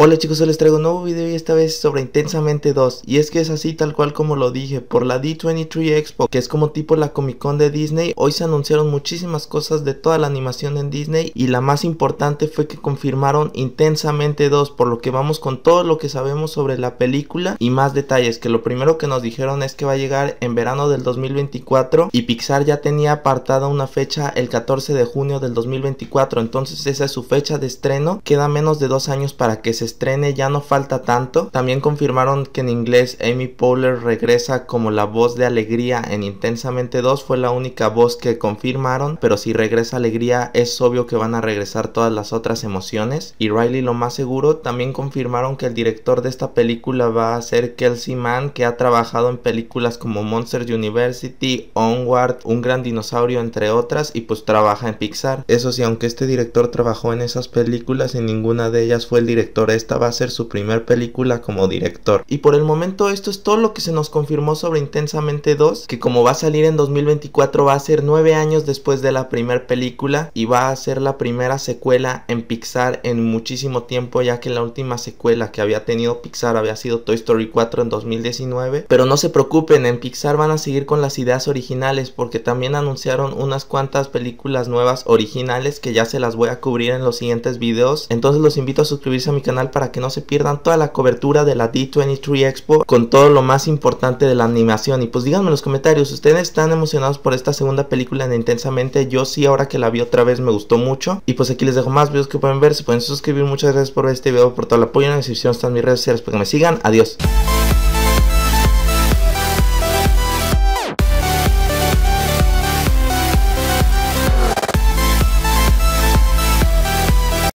Hola chicos, hoy les traigo un nuevo video y esta vez sobre Intensamente 2 Y es que es así tal cual como lo dije, por la D23 Expo que es como tipo la Comic Con de Disney Hoy se anunciaron muchísimas cosas de toda la animación en Disney Y la más importante fue que confirmaron Intensamente 2 Por lo que vamos con todo lo que sabemos sobre la película y más detalles Que lo primero que nos dijeron es que va a llegar en verano del 2024 Y Pixar ya tenía apartada una fecha el 14 de junio del 2024 Entonces esa es su fecha de estreno Queda menos de dos años para que se estrene ya no falta tanto. También confirmaron que en inglés Amy Poehler regresa como la voz de Alegría en Intensamente 2. Fue la única voz que confirmaron, pero si regresa Alegría es obvio que van a regresar todas las otras emociones. Y Riley lo más seguro, también confirmaron que el director de esta película va a ser Kelsey Mann, que ha trabajado en películas como Monsters University, Onward, Un Gran Dinosaurio, entre otras, y pues trabaja en Pixar. Eso sí, aunque este director trabajó en esas películas, en ninguna de ellas fue el director esta va a ser su primer película como director. Y por el momento esto es todo lo que se nos confirmó sobre Intensamente 2, que como va a salir en 2024 va a ser nueve años después de la primera película y va a ser la primera secuela en Pixar en muchísimo tiempo, ya que la última secuela que había tenido Pixar había sido Toy Story 4 en 2019. Pero no se preocupen, en Pixar van a seguir con las ideas originales porque también anunciaron unas cuantas películas nuevas originales que ya se las voy a cubrir en los siguientes videos. Entonces los invito a suscribirse a mi canal para que no se pierdan toda la cobertura de la D23 Expo con todo lo más importante de la animación. Y pues díganme en los comentarios, ¿ustedes están emocionados por esta segunda película de Intensamente? Yo sí, ahora que la vi otra vez me gustó mucho. Y pues aquí les dejo más videos que pueden ver, se pueden suscribir. Muchas gracias por este video, por todo el apoyo. En la descripción están mis redes sociales para que me sigan. Adiós.